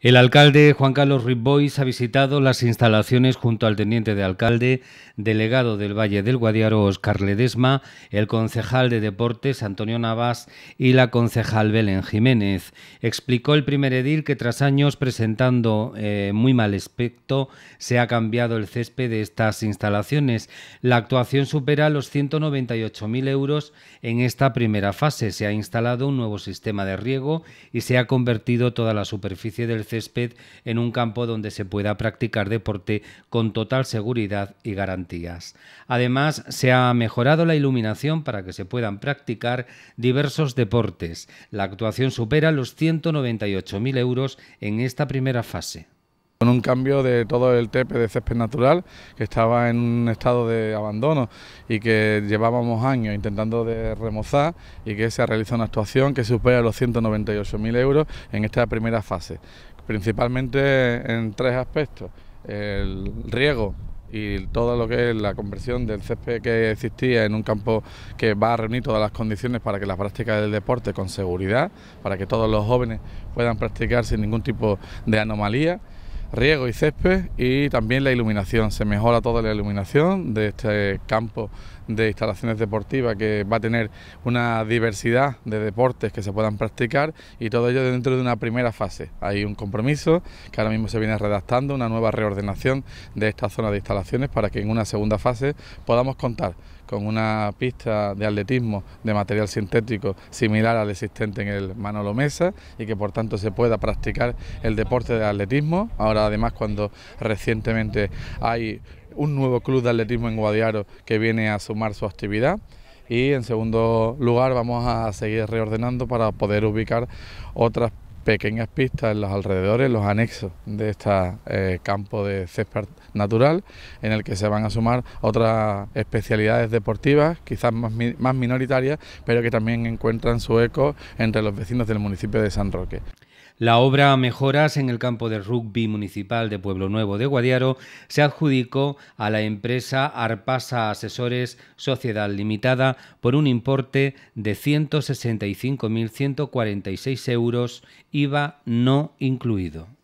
El alcalde Juan Carlos Ribois ha visitado las instalaciones junto al teniente de alcalde, delegado del Valle del Guadiaro Oscar Ledesma, el concejal de deportes Antonio Navas y la concejal Belén Jiménez. Explicó el primer edil que tras años presentando eh, muy mal aspecto se ha cambiado el césped de estas instalaciones. La actuación supera los 198.000 euros en esta primera fase. Se ha instalado un nuevo sistema de riego y se ha convertido toda la superficie del césped en un campo donde se pueda practicar deporte con total seguridad y garantías. Además, se ha mejorado la iluminación para que se puedan practicar diversos deportes. La actuación supera los 198.000 euros en esta primera fase con un cambio de todo el tepe de césped natural que estaba en un estado de abandono y que llevábamos años intentando de remozar y que se ha realizado una actuación que supera los 198.000 euros en esta primera fase, principalmente en tres aspectos. El riego y todo lo que es la conversión del césped que existía en un campo que va a reunir todas las condiciones para que la práctica del deporte con seguridad, para que todos los jóvenes puedan practicar sin ningún tipo de anomalía riego y césped y también la iluminación. Se mejora toda la iluminación de este campo de instalaciones deportivas que va a tener una diversidad de deportes que se puedan practicar y todo ello dentro de una primera fase. Hay un compromiso que ahora mismo se viene redactando, una nueva reordenación de esta zona de instalaciones para que en una segunda fase podamos contar con una pista de atletismo de material sintético similar al existente en el Manolo Mesa y que por tanto se pueda practicar el deporte de atletismo además cuando recientemente hay un nuevo club de atletismo en Guadiaro que viene a sumar su actividad y en segundo lugar vamos a seguir reordenando para poder ubicar otras pequeñas pistas en los alrededores, los anexos de este campo de césped natural, en el que se van a sumar otras especialidades deportivas, quizás más, minoritarias, pero que también encuentran su eco entre los vecinos del municipio de San Roque. La obra Mejoras en el campo de rugby municipal de Pueblo Nuevo de Guadiaro se adjudicó a la empresa Arpasa Asesores Sociedad Limitada por un importe de 165.146 euros iba no incluido.